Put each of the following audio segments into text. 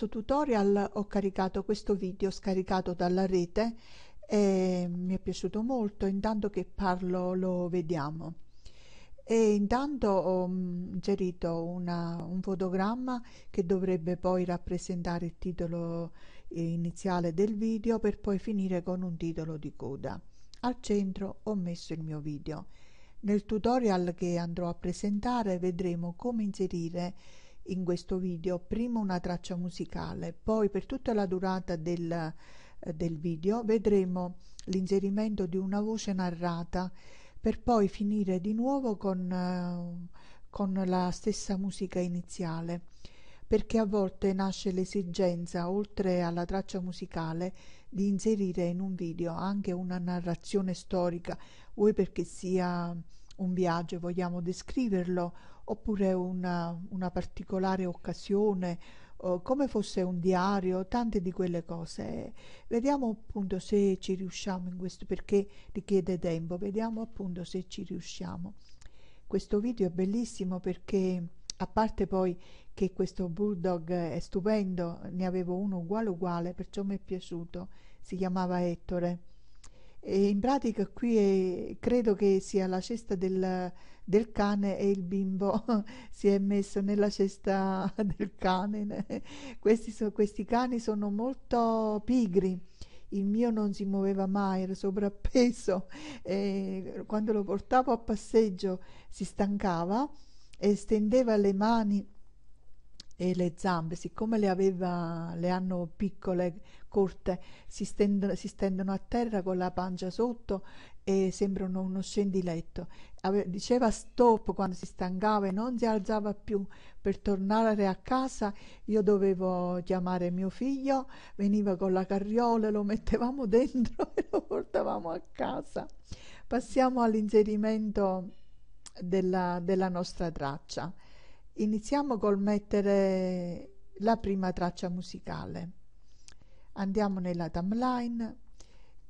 questo tutorial ho caricato questo video scaricato dalla rete e mi è piaciuto molto intanto che parlo lo vediamo e intanto ho mm, inserito una, un fotogramma che dovrebbe poi rappresentare il titolo eh, iniziale del video per poi finire con un titolo di coda al centro ho messo il mio video nel tutorial che andrò a presentare vedremo come inserire in questo video prima una traccia musicale, poi per tutta la durata del, eh, del video vedremo l'inserimento di una voce narrata per poi finire di nuovo con, eh, con la stessa musica iniziale perché a volte nasce l'esigenza, oltre alla traccia musicale, di inserire in un video anche una narrazione storica, vuoi perché sia un viaggio e vogliamo descriverlo, oppure una, una particolare occasione, oh, come fosse un diario, tante di quelle cose. Vediamo appunto se ci riusciamo in questo, perché richiede tempo, vediamo appunto se ci riusciamo. Questo video è bellissimo perché, a parte poi che questo bulldog è stupendo, ne avevo uno uguale uguale, perciò mi è piaciuto, si chiamava Ettore e in pratica qui è, credo che sia la cesta del, del cane e il bimbo si è messo nella cesta del cane. Questi, so, questi cani sono molto pigri il mio non si muoveva mai, era sovrappeso e quando lo portavo a passeggio si stancava e stendeva le mani e le zampe, siccome le, aveva, le hanno piccole, corte, si stendono, si stendono, a terra con la pancia sotto e sembrano uno scendiletto. Ave, diceva stop quando si stancava e non si alzava più. Per tornare a casa io dovevo chiamare mio figlio, veniva con la carriola, lo mettevamo dentro e lo portavamo a casa. Passiamo all'inserimento della, della nostra traccia. Iniziamo col mettere la prima traccia musicale. Andiamo nella timeline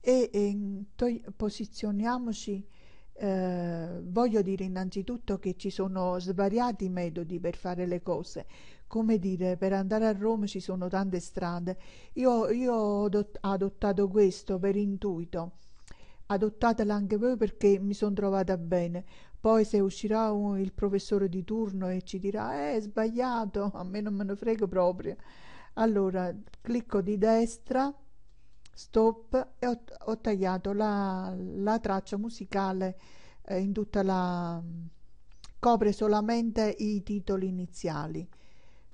e, e posizioniamoci. Eh, voglio dire innanzitutto che ci sono svariati metodi per fare le cose. Come dire, per andare a Roma ci sono tante strade. Io, io ho adottato questo per intuito adottatela anche voi perché mi sono trovata bene. Poi se uscirà un, il professore di turno e ci dirà eh, sbagliato, a me non me ne frego proprio. Allora, clicco di destra, stop e ho, ho tagliato la, la, traccia musicale eh, in tutta la... copre solamente i titoli iniziali.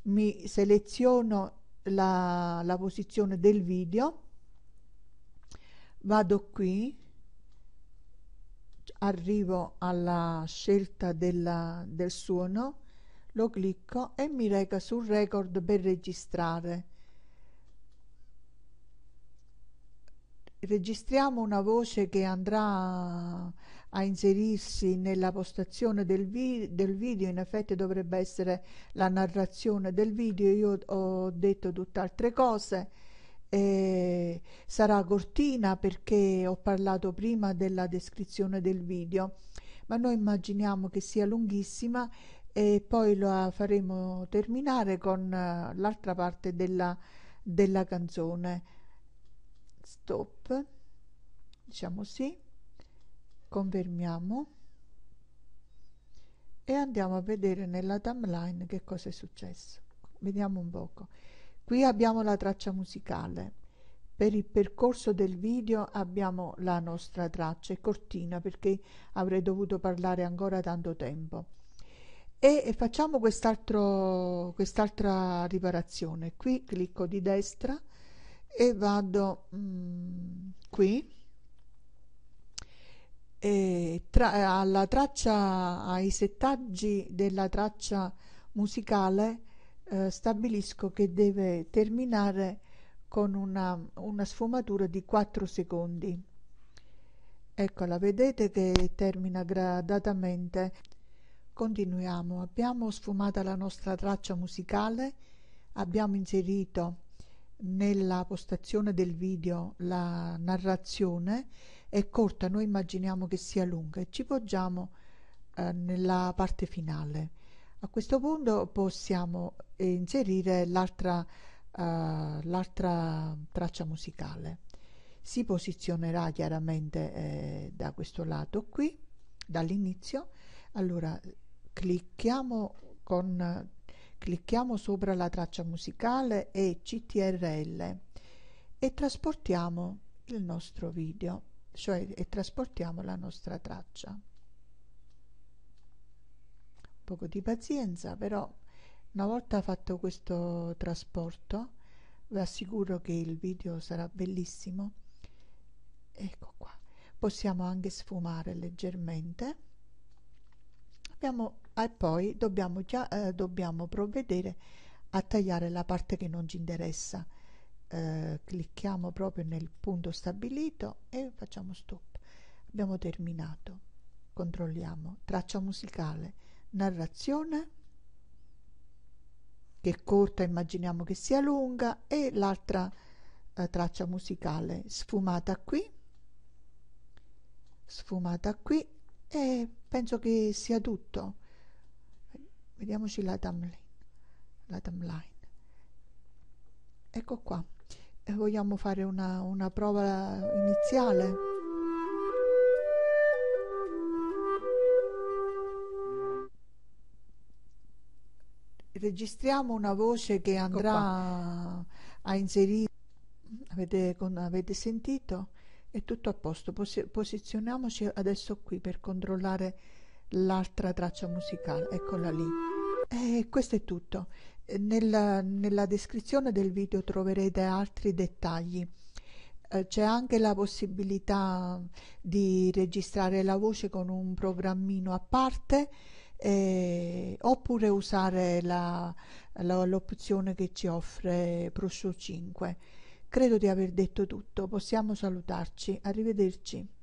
Mi seleziono la, la posizione del video, vado qui, arrivo alla scelta della, del suono, lo clicco e mi reca sul record per registrare. Registriamo una voce che andrà a inserirsi nella postazione del, vi del, video, in effetti dovrebbe essere la narrazione del video, io ho detto tutt'altre cose eh, sarà cortina perché ho parlato prima della descrizione del video ma noi immaginiamo che sia lunghissima e poi la faremo terminare con eh, l'altra parte della, della canzone stop diciamo sì confermiamo e andiamo a vedere nella timeline che cosa è successo vediamo un poco Qui abbiamo la traccia musicale. Per il percorso del video abbiamo la nostra traccia, è cortina perché avrei dovuto parlare ancora tanto tempo. E facciamo quest'altra riparazione. Qui clicco di destra e vado mm, qui e tra alla traccia, ai settaggi della traccia musicale eh, stabilisco che deve terminare con una, una sfumatura di 4 secondi eccola vedete che termina gradatamente continuiamo abbiamo sfumata la nostra traccia musicale abbiamo inserito nella postazione del video la narrazione è corta noi immaginiamo che sia lunga e ci poggiamo eh, nella parte finale a questo punto possiamo inserire l'altra uh, traccia musicale. Si posizionerà chiaramente eh, da questo lato qui, dall'inizio. Allora clicchiamo, con, clicchiamo sopra la traccia musicale e CTRL e trasportiamo il nostro video, cioè e trasportiamo la nostra traccia poco di pazienza, però una volta fatto questo trasporto vi assicuro che il video sarà bellissimo. Ecco qua. Possiamo anche sfumare leggermente. Abbiamo, e poi dobbiamo, eh, dobbiamo provvedere a tagliare la parte che non ci interessa. Eh, clicchiamo proprio nel punto stabilito e facciamo stop. Abbiamo terminato. Controlliamo. Traccia musicale narrazione che è corta immaginiamo che sia lunga e l'altra eh, traccia musicale sfumata qui sfumata qui e penso che sia tutto vediamoci la timeline la timeline ecco qua e eh, vogliamo fare una, una prova iniziale registriamo una voce che ecco andrà ecco a inserire, avete, con, avete, sentito? È tutto a posto, Posi posizioniamoci adesso qui per controllare l'altra traccia musicale, eccola lì. E eh, questo è tutto. Eh, nella, nella descrizione del video troverete altri dettagli eh, c'è anche la possibilità di registrare la voce con un programmino a parte eh, oppure usare l'opzione che ci offre Prosciò 5. Credo di aver detto tutto, possiamo salutarci, arrivederci.